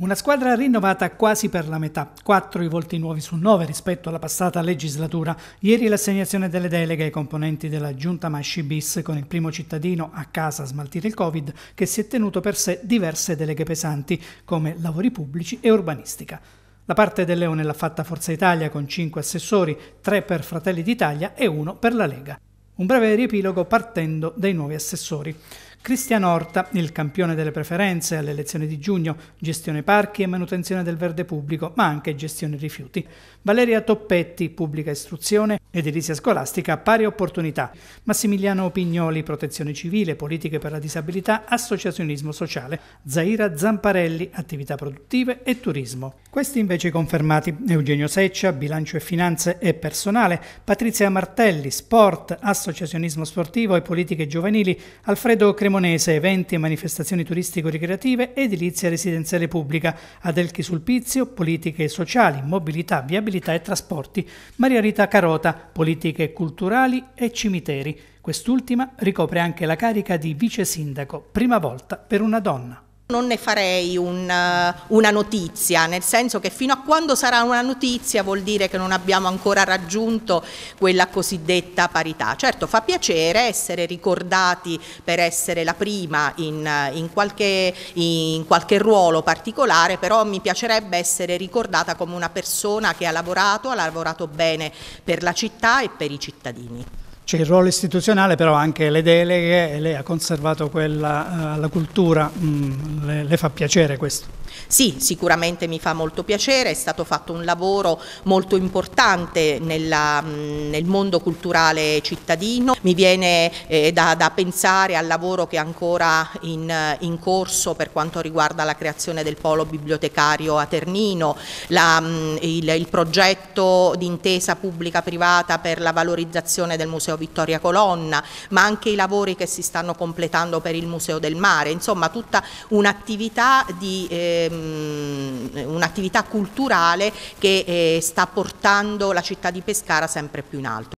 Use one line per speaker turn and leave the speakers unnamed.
Una squadra rinnovata quasi per la metà, quattro i volti nuovi su nove rispetto alla passata legislatura. Ieri l'assegnazione delle deleghe ai componenti della giunta Masci bis con il primo cittadino a casa a smaltire il Covid che si è tenuto per sé diverse deleghe pesanti come lavori pubblici e urbanistica. La parte del Leone l'ha fatta Forza Italia con cinque assessori, tre per Fratelli d'Italia e uno per la Lega. Un breve riepilogo partendo dai nuovi assessori. Cristiano Orta, il campione delle preferenze alle elezioni di giugno, gestione parchi e manutenzione del verde pubblico, ma anche gestione rifiuti. Valeria Toppetti, pubblica istruzione, edilizia scolastica, pari opportunità. Massimiliano Pignoli, protezione civile, politiche per la disabilità, associazionismo sociale. Zaira Zamparelli, attività produttive e turismo. Questi invece confermati Eugenio Seccia, bilancio e finanze e personale, Patrizia Martelli, sport, associazionismo sportivo e politiche giovanili, Alfredo Cremoni, Cremonese, eventi e manifestazioni turistico-ricreative, edilizia residenziale pubblica, Adelchi sul Pizio, politiche sociali, mobilità, viabilità e trasporti, Maria Rita Carota, politiche culturali e cimiteri. Quest'ultima ricopre anche la carica di vice sindaco, prima volta per una donna.
Non ne farei un, eh, una notizia, nel senso che fino a quando sarà una notizia vuol dire che non abbiamo ancora raggiunto quella cosiddetta parità. Certo fa piacere essere ricordati per essere la prima in, in, qualche, in qualche ruolo particolare, però mi piacerebbe essere ricordata come una persona che ha lavorato, ha lavorato bene per la città e per i cittadini
c'è il ruolo istituzionale, però anche le deleghe, e lei ha conservato quella alla eh, cultura, mh, mm, le, le fa piacere questo.
Sì, sicuramente mi fa molto piacere, è stato fatto un lavoro molto importante nella, nel mondo culturale cittadino, mi viene eh, da, da, pensare al lavoro che è ancora in, in, corso per quanto riguarda la creazione del polo bibliotecario a Ternino, la, il, il, progetto d'intesa pubblica-privata per la valorizzazione del Museo Vittoria Colonna, ma anche i lavori che si stanno completando per il Museo del Mare, insomma tutta un'attività di... Eh, ehm, un'attività culturale che eh, sta portando la città di Pescara sempre più in alto.